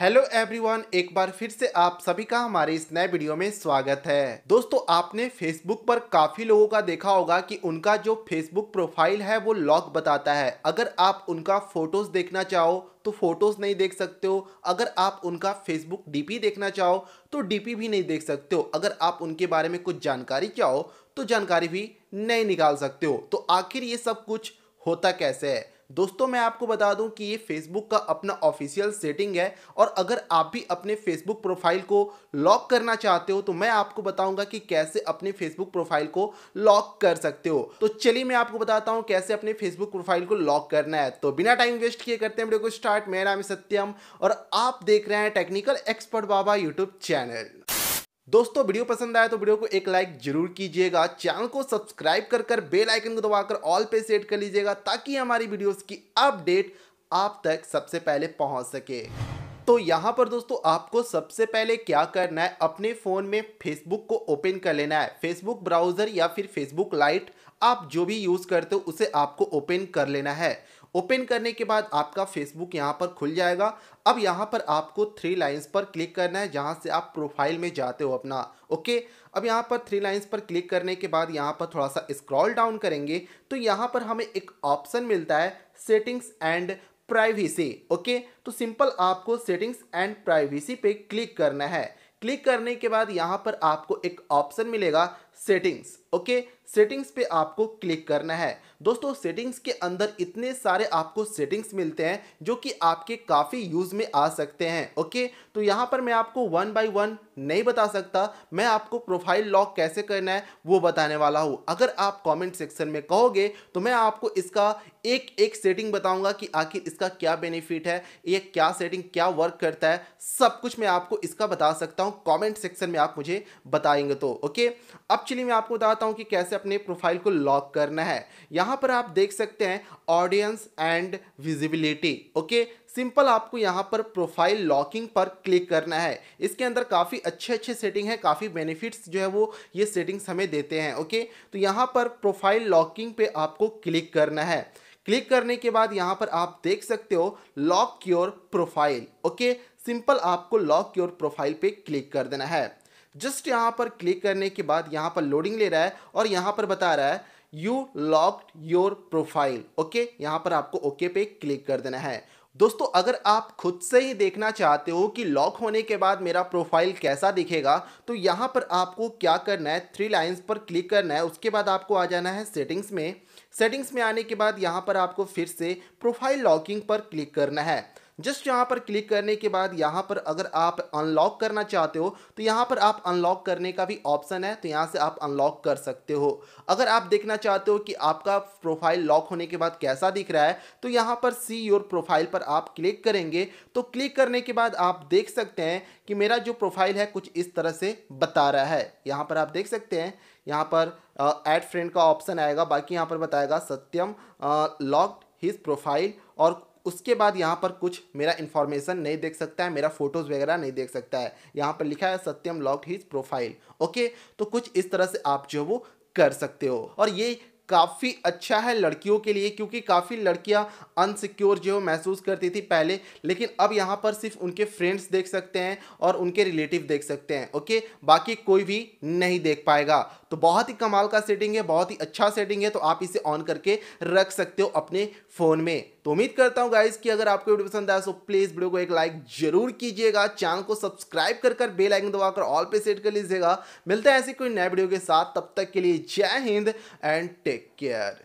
Hello everyone एक बार फिर से आप सभी का हमारे इस नए वीडियो में स्वागत है दोस्तों आपने फेसबुक पर काफी लोगों का देखा होगा कि उनका जो फेसबुक प्रोफाइल है वो लॉक बताता है अगर आप उनका फोटोज देखना चाहो तो फोटोज नहीं देख सकते हो अगर आप उनका फेसबुक डीपी देखना चाहो तो डीपी भी नहीं देख सकते हो अगर आप उनके बारे में कुछ जानकारी चाहो तो जानकारी भी नहीं निकाल सकते हो तो आखिर ये सब कुछ होता कैसे है दोस्तों मैं आपको बता दूं कि ये फेसबुक का अपना ऑफिशियल सेटिंग है और अगर आप भी अपने फेसबुक प्रोफाइल को लॉक करना चाहते हो तो मैं आपको बताऊंगा कि कैसे अपने फेसबुक प्रोफाइल को लॉक कर सकते हो तो चलिए मैं आपको बताता हूँ कैसे अपने फेसबुक प्रोफाइल को लॉक करना है तो बिना टाइम वेस्ट किए करते हैं वीडियो को स्टार्ट मेरा नाम है सत्यम और आप देख रहे हैं technical expert Baba YouTube channel दोस्तों वीडियो पसंद आया तो वीडियो को एक लाइक जरूर कीजिएगा चैनल को सब्सक्राइब कर कर बेल आइकन को दबाकर ऑल पे सेट कर लीजिएगा ताकि हमारी वीडियोस की अपडेट आप तक सबसे पहले पहुंच सके तो यहाँ पर दोस्तों आपको सबसे पहले क्या करना है अपने फ़ोन में फेसबुक को ओपन कर लेना है फेसबुक ब्राउज़र या फिर फेसबुक लाइट आप जो भी यूज़ करते हो उसे आपको ओपन कर लेना है ओपन करने के बाद आपका फेसबुक यहाँ पर खुल जाएगा अब यहाँ पर आपको थ्री लाइंस पर क्लिक करना है जहाँ से आप प्रोफाइल में जाते हो अपना ओके अब यहाँ पर थ्री लाइंस पर क्लिक करने के बाद यहाँ पर थोड़ा सा स्क्रॉल डाउन करेंगे तो यहाँ पर हमें एक ऑप्शन मिलता है सेटिंग्स एंड प्राइवेसी ओके तो सिंपल आपको सेटिंग्स एंड प्राइवेसी पे क्लिक करना है क्लिक करने के बाद यहाँ पर आपको एक ऑप्शन मिलेगा सेटिंग्स ओके सेटिंग्स पे आपको क्लिक करना है दोस्तों सेटिंग्स के अंदर इतने सारे आपको सेटिंग्स मिलते हैं जो कि आपके काफ़ी यूज़ में आ सकते हैं ओके तो यहाँ पर मैं आपको वन बाय वन नहीं बता सकता मैं आपको प्रोफाइल लॉक कैसे करना है वो बताने वाला हूँ अगर आप कमेंट सेक्शन में कहोगे तो मैं आपको इसका एक एक सेटिंग बताऊँगा कि आखिर इसका क्या बेनिफिट है ये क्या सेटिंग क्या वर्क करता है सब कुछ मैं आपको इसका बता सकता हूँ कॉमेंट सेक्शन में आप मुझे बताएंगे तो ओके अब एक्चुअली मैं आपको बताता हूँ कि कैसे अपने प्रोफाइल को लॉक करना है यहाँ पर आप देख सकते हैं audience and visibility okay simple आपको यहाँ पर प्रोफाइल लॉकिंग पर क्लिक करना है इसके अंदर काफ़ी अच्छे अच्छे सेटिंग है काफ़ी बेनिफिट्स जो है वो ये सेटिंग्स हमें देते हैं ओके तो यहाँ पर प्रोफाइल लॉकिंग पे आपको क्लिक करना है क्लिक करने के बाद यहाँ पर आप देख सकते हो lock your profile okay simple आपको लॉक योर प्रोफाइल पे क्लिक कर देना है जस्ट यहाँ पर क्लिक करने के बाद यहाँ पर लोडिंग ले रहा है और यहाँ पर बता रहा है you locked your profile okay यहाँ पर आपको ओके okay पे क्लिक कर देना है दोस्तों अगर आप खुद से ही देखना चाहते हो कि लॉक होने के बाद मेरा प्रोफाइल कैसा दिखेगा तो यहाँ पर आपको क्या करना है थ्री लाइंस पर क्लिक करना है उसके बाद आपको आ जाना है सेटिंग्स में सेटिंग्स में आने के बाद यहाँ पर आपको फिर से प्रोफाइल लॉकिंग पर क्लिक करना है जस्ट यहाँ पर क्लिक करने के बाद यहाँ पर अगर आप अनलॉक करना चाहते हो तो यहाँ पर आप अनलॉक करने का भी ऑप्शन है तो यहाँ से आप अनलॉक कर सकते हो अगर आप देखना चाहते हो कि आपका प्रोफाइल लॉक होने के बाद कैसा दिख रहा है तो यहाँ पर सी योर प्रोफाइल पर आप क्लिक करेंगे तो क्लिक करने के बाद आप देख सकते हैं कि मेरा जो प्रोफाइल है कुछ इस तरह से बता रहा है यहाँ पर आप देख सकते हैं यहाँ पर एड फ्रेंड का ऑप्शन आएगा बाकी यहाँ पर बताएगा सत्यम लॉक हिज प्रोफाइल और उसके बाद यहाँ पर कुछ मेरा इन्फॉर्मेशन नहीं देख सकता है मेरा फोटोज़ वगैरह नहीं देख सकता है यहाँ पर लिखा है Satyam lock his profile okay तो कुछ इस तरह से आप जो वो कर सकते हो और ये काफ़ी अच्छा है लड़कियों के लिए क्योंकि काफ़ी लड़कियां अनसिक्योर जो महसूस करती थी पहले लेकिन अब यहाँ पर सिर्फ उनके फ्रेंड्स देख सकते हैं और उनके रिलेटिव देख सकते हैं ओके बाकी कोई भी नहीं देख पाएगा तो बहुत ही कमाल का सेटिंग है बहुत ही अच्छा सेटिंग है तो आप इसे ऑन करके रख सकते हो अपने फ़ोन में तो उम्मीद करता हूँ गाइज कि अगर आपको वीडियो पसंद आया तो प्लीज़ वीडियो को एक लाइक जरूर कीजिएगा चैनल को सब्सक्राइब कर कर बेलाइकन दबाकर ऑल पे सेट कर लीजिएगा मिलते हैं ऐसे कोई नए वीडियो के साथ तब तक के लिए जय हिंद एंड टे você quer.